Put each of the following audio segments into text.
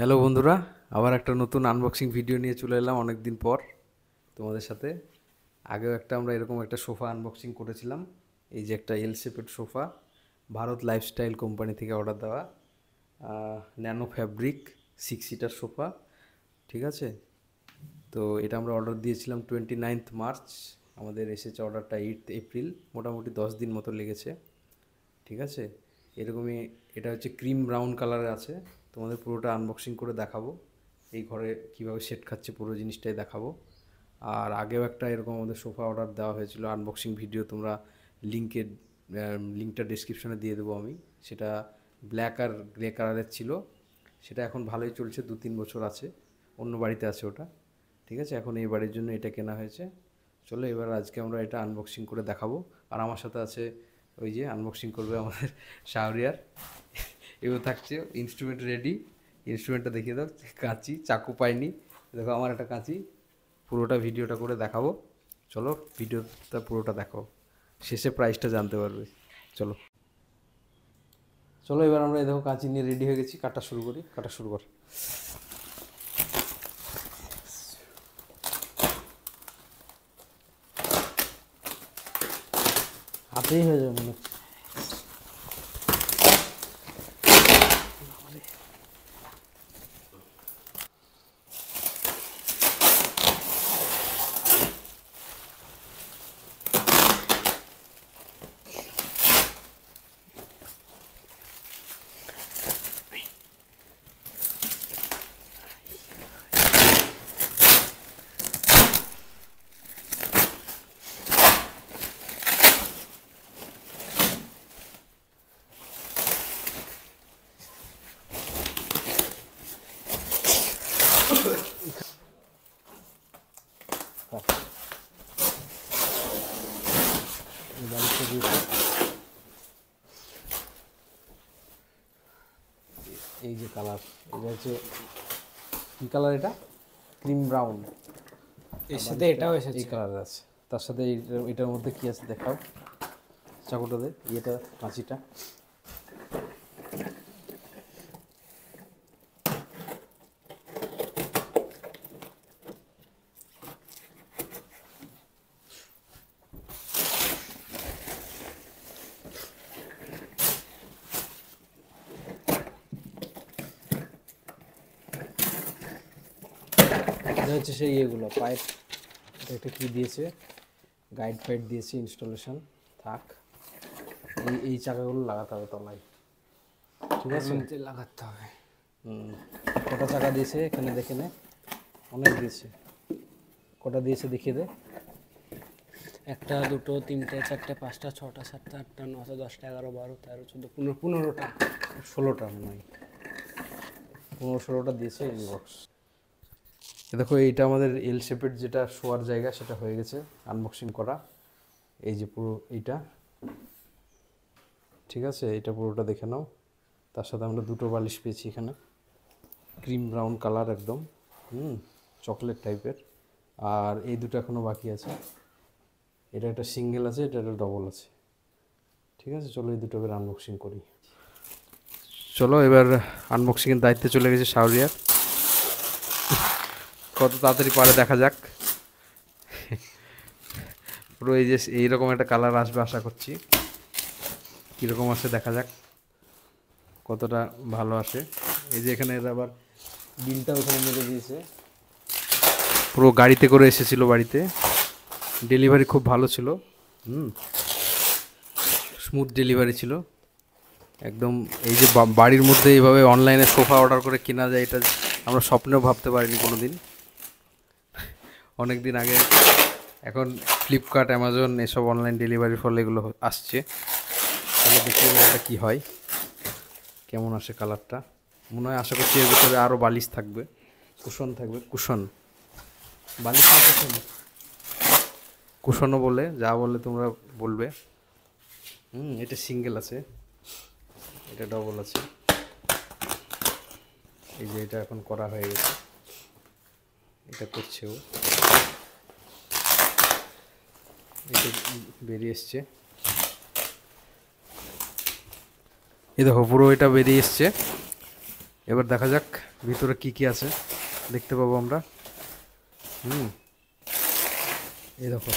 hello বন্ধুরা আবার একটা নতুন আনবক্সিং ভিডিও নিয়ে চলে এলাম অনেক দিন পর তোমাদের সাথে আগেও একটা আমরা এরকম একটা সোফা আনবক্সিং করেছিলাম এই যে একটা এল শেপের সোফা ভারত লাইফস্টাইল কোম্পানি থেকে অর্ডার দেওয়া nano fabric six seater sofa ঠিক আছে তো এটা আমরা অর্ডার দিয়েছিলাম টোয়েন্টি নাইনথ মার্চ আমাদের এসেছে অর্ডারটা এইট এপ্রিল মোটামুটি দশ দিন মতো লেগেছে ঠিক আছে এরকমই এটা হচ্ছে ক্রিম ব্রাউন কালারে আছে তোমাদের পুরোটা আনবক্সিং করে দেখাবো এই ঘরে কিভাবে সেট খাচ্ছে পুরো জিনিসটাই দেখাবো আর আগেও একটা এরকম আমাদের সোফা অর্ডার দেওয়া হয়েছিল আনবক্সিং ভিডিও তোমরা লিঙ্কে লিঙ্কটা ডিসক্রিপশানে দিয়ে দেবো আমি সেটা ব্ল্যাক আর গ্রে কালারের ছিল সেটা এখন ভালোই চলছে দু তিন বছর আছে অন্য বাড়িতে আছে ওটা ঠিক আছে এখন এই বাড়ির জন্য এটা কেনা হয়েছে চলো এবার আজকে আমরা এটা আনবক্সিং করে দেখাবো আর আমার সাথে আছে ওই যে আনবক্সিং করবে আমাদের শাহরিয়ার এগুলো থাকছে ইনস্ট্রুমেন্ট রেডি ইনস্ট্রুমেন্টটা দেখিয়ে দাও কাঁচি চাকু পাইনি দেখো আমার একটা কাঁচি পুরোটা ভিডিওটা করে দেখাবো চলো ভিডিওটা পুরোটা দেখো শেষে প্রাইসটা জানতে পারবে চলো চলো এবার আমরা এই দেখো কাঁচি নিয়ে রেডি হয়ে গেছি কাটা শুরু করি কাটা শুরু কর হাতেই হয়ে যাবে মনে হচ্ছে এই যে কালার এটা হচ্ছে কী কালার এটা ক্রিম ব্রাউন এর সাথে এটাও এসেছে এই কালার আছে তার সাথে এটার মধ্যে কী আছে দেখাও চাকুটা দে ইয়েটা কাঁচিটা এখানে হচ্ছে সেই ইয়েগুলো পাইপ একটা কী দিয়েছে গাইড ফাইড দিয়েছে ইনস্টলেশন থাক এই এই চাকাগুলো লাগাতে হবে তলায় ঠিক আছে লাগাতে হবে কটা চাকা দিয়েছে এখানে দেখে নে অনেক দিয়েছে কটা দিয়েছে দেখিয়ে দে একটা দুটো তিনটে চারটে পাঁচটা ছটা সাতটা আটটা নটা দশটা এগারো বারো তেরো চোদ্দো পনেরো পনেরোটা ষোলোটা নয় পনেরো ষোলোটা দিয়েছে ইনবক্স দেখো এইটা আমাদের এল শেপের যেটা শোয়ার জায়গা সেটা হয়ে গেছে আনবক্সিং করা এই যে পুরো এইটা ঠিক আছে এটা পুরোটা দেখে নাও তার সাথে আমরা দুটো বালিশ পেয়েছি এখানে ক্রিম ব্রাউন কালার একদম হুম চকলেট টাইপের আর এই দুটো এখনও বাকি আছে এটা একটা সিঙ্গেল আছে এটা একটা ডবল আছে ঠিক আছে চলো এই দুটো এবার আনবক্সিং করি চলো এবার আনবক্সিংয়ের দায়িত্বে চলে গেছে শাওরিয়ার কত তাড়াতাড়ি পারে দেখা যাক পুরো এই যে এইরকম একটা কালার আসবে আশা করছি কীরকম আসে দেখা যাক কতটা ভালো আসে এই যে এখানে এরা আবার বিলটা ওখানে মেরে দিয়েছে পুরো গাড়িতে করে এসেছিল বাড়িতে ডেলিভারি খুব ভালো ছিল হুম স্মুথ ডেলিভারি ছিল একদম এই যে বাড়ির মধ্যে এইভাবে অনলাইনে সোফা অর্ডার করে কেনা যায় এটা আমরা স্বপ্নেও ভাবতে পারিনি কোনো দিন অনেক দিন আগে এখন ফ্লিপকার্ট অ্যামাজন এসব অনলাইন ডেলিভারি ফল এগুলো আসছে তাহলে দেখি এটা কী হয় কেমন আসে কালারটা মনে হয় আশা করছি এর ভিতরে আরও বালিশ থাকবে কুশন থাকবে কুশন বালিশ না কুশন কুশনও বলে যা বলে তোমরা বলবে হুম এটা সিঙ্গেল আছে এটা ডবল আছে এই যে এটা এখন করা হয়ে গেছে এটা করছে ও এটা বেরিয়ে এসছে এ দেখো পুরো এটা বেরিয়ে এসছে এবার দেখা যাক ভিতরে কি কি আছে দেখতে পাবো আমরা হুম এই দেখো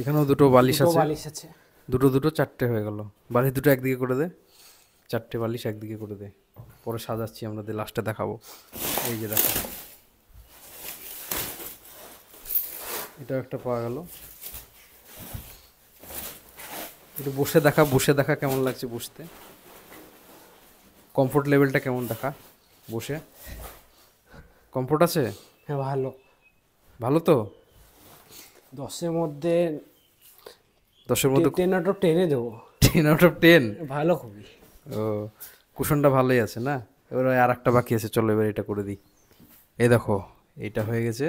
এখানেও দুটো বালিশ আছে বালিশ আছে দুটো দুটো চারটে হয়ে গেল বালিশ দুটো একদিকে করে দে চারটে বালিশ একদিকে করে দে পরে সাজাচ্ছি আমরা দিয়ে লাস্টে দেখাবো এই যে দেখো এটাও একটা পাওয়া গেল একটু বসে দেখা বসে দেখা কেমন লাগছে বসতে কমফোর্ট লেভেলটা কেমন দেখা বসে কমফোর্ট আছে হ্যাঁ ভালো ভালো তো দশের মধ্যে দশের মধ্যে টেন আউট অফ টেনে দেবো টেন আউট অফ টেন ভালো খুবই ও কুশনটা ভালোই আছে না এবার আর একটা বাকি আছে চলো এবার এটা করে দিই এই দেখো এটা হয়ে গেছে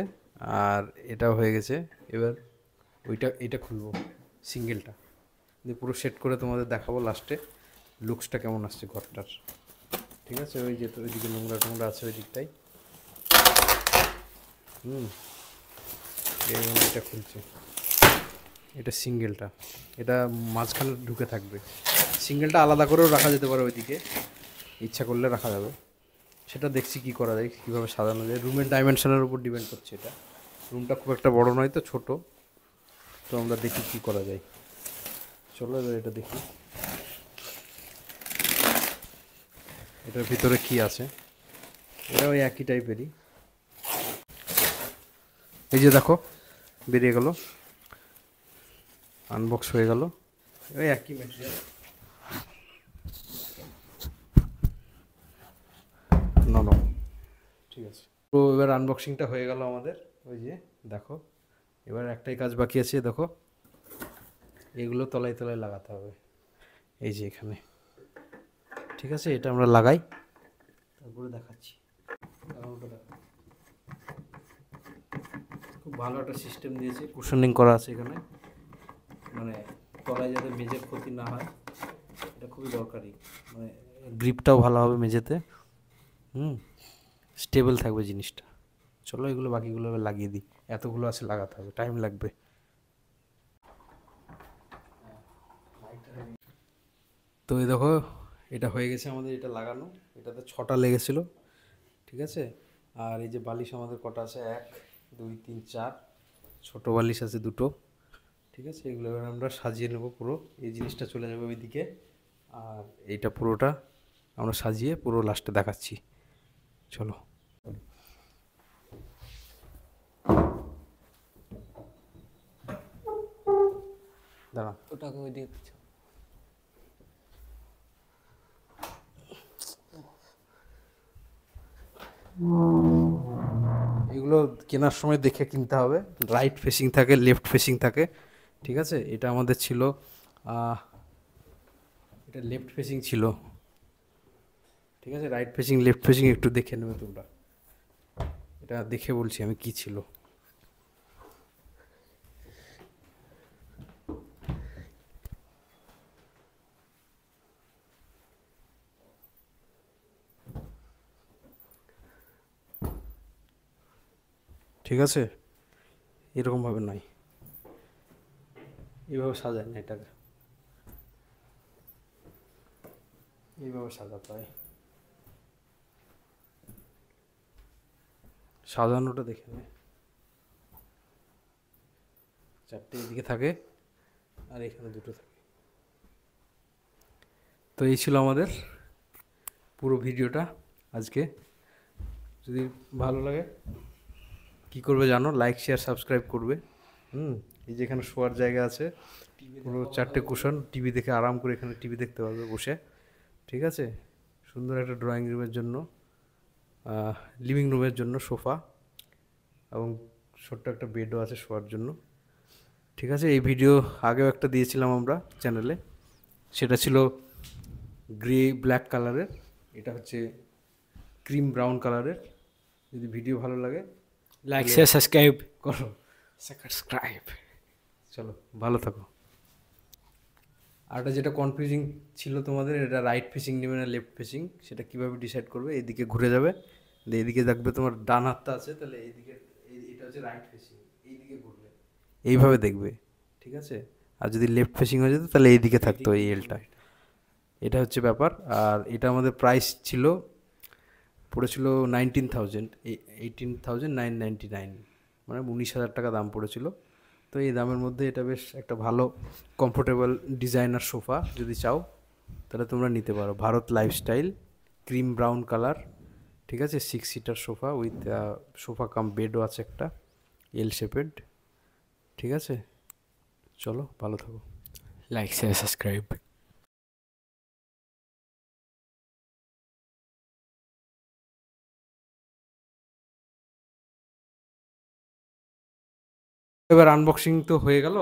আর এটাও হয়ে গেছে এবার ওইটা এটা খুলবো সিঙ্গেলটা দিয়ে পুরো সেট করে তোমাদের দেখাবো লাস্টে লুকসটা কেমন আসছে ঘরটার ঠিক আছে ওই যে ওইদিকে নোংরা টোংরা আছে ওই দিকটাই হুম এটা খুলছে এটা সিঙ্গেলটা এটা মাঝখানে ঢুকে থাকবে সিঙ্গেলটা আলাদা করেও রাখা যেতে পারে ওইদিকে ইচ্ছা করলে রাখা যাবে সেটা দেখছি কি করা যায় কীভাবে সাজানো যায় রুমের ডাইমেনশনের উপর ডিপেন্ড করছে এটা রুমটা খুব একটা বড় নয় তো ছোট তো আমরা দেখি কি করা যায় চলো এবার এটা দেখি এটার ভিতরে কি আছে এটা ওই একই টাইপেরই এই যে দেখো বেরিয়ে গেল আনবক্স হয়ে গেল ওই একই মেটেরিয়াল ঠিক আছে তো এবার আনবক্সিংটা হয়ে গেল আমাদের ওই যে দেখো এবার একটাই কাজ বাকি আছে দেখো এগুলো তলায় তলায় লাগাতে হবে এই যে এখানে ঠিক আছে এটা আমরা লাগাই তারপরে দেখাচ্ছি খুব ভালো একটা সিস্টেম দিয়েছে কুশনিং করা আছে এখানে মানে তলায় যাতে মেঝের ক্ষতি না হয় এটা খুবই দরকারি মানে গ্রিপটাও ভালো হবে মেঝেতে হুম স্টেবল থাকবে জিনিসটা চলো এগুলো বাকিগুলো এবার লাগিয়ে দিই এতগুলো আছে লাগাতে হবে টাইম লাগবে তো এই দেখো এটা হয়ে গেছে আমাদের এটা লাগানো এটাতে ছটা লেগেছিল ঠিক আছে আর এই যে বালিশ আমাদের কটা আছে এক দুই তিন চার ছোট বালিশ আছে দুটো ঠিক আছে এগুলো এবার আমরা সাজিয়ে নেব পুরো এই জিনিসটা চলে যাবে ওইদিকে আর এইটা পুরোটা আমরা সাজিয়ে পুরো লাস্টে দেখাচ্ছি চলো ওই এগুলো কেনার সময় দেখে কিনতে হবে রাইট ফেসিং থাকে লেফট ফেসিং থাকে ঠিক আছে এটা আমাদের ছিল এটা লেফট ফেসিং ছিল ঠিক আছে রাইট ফেসিং লেফট ফেসিং একটু দেখে নেবে তোমরা এটা দেখে বলছি আমি কি ছিল ঠিক আছে এরকমভাবে নয় এইভাবে সাজায় না এটাকে এইভাবে সাজাতে হয় সাজানোটা দেখে নেয় চারটে এদিকে থাকে আর এখানে দুটো থাকে তো এই ছিল আমাদের পুরো ভিডিওটা আজকে যদি ভালো লাগে কি করবে জানো লাইক শেয়ার সাবস্ক্রাইব করবে হুম এই যেখানে শোয়ার জায়গা আছে পুরো চারটে কুশন টিভি দেখে আরাম করে এখানে টিভি দেখতে পারবে বসে ঠিক আছে সুন্দর একটা ড্রয়িং রুমের জন্য লিভিং রুমের জন্য সোফা এবং ছোট্ট একটা বেডও আছে শোয়ার জন্য ঠিক আছে এই ভিডিও আগেও একটা দিয়েছিলাম আমরা চ্যানেলে সেটা ছিল গ্রে ব্ল্যাক কালারের এটা হচ্ছে ক্রিম ব্রাউন কালারের যদি ভিডিও ভালো লাগে লাইক শেয়ার সাবস্ক্রাইব করো সাবস্ক্রাইব চলো ভালো থাকো আরটা যেটা কনফিউজিং ছিল তোমাদের এটা রাইট ফেসিং নেবে না লেফট ফেসিং সেটা কীভাবে ডিসাইড করবে এদিকে ঘুরে যাবে এদিকে দেখবে তোমার ডান হাতটা আছে তাহলে এইদিকে এটা হচ্ছে রাইট ফেসিং এইদিকে ঘুরবে এইভাবে দেখবে ঠিক আছে আর যদি লেফট ফেসিং হয়ে যেত তাহলে এইদিকে থাকতো এই এলটা এটা হচ্ছে ব্যাপার আর এটা আমাদের প্রাইস ছিল পড়েছিল nineteen thousand eighteen thousand nine ninety nine মানে উনিশ হাজার টাকা দাম পড়েছিল তো এই দামের মধ্যে এটা বেশ একটা ভালো কমফোর্টেবল ডিজাইনার সোফা যদি চাও তাহলে তোমরা নিতে পারো Bharat lifestyle cream brown colour ঠিক আছে six seater sofa with sofa cum বেডও আছে একটা এল শেপেড ঠিক আছে চলো ভালো থাকো লাইক শেয়ার সাবস্ক্রাইব এবার আনবক্সিং তো হয়ে গেল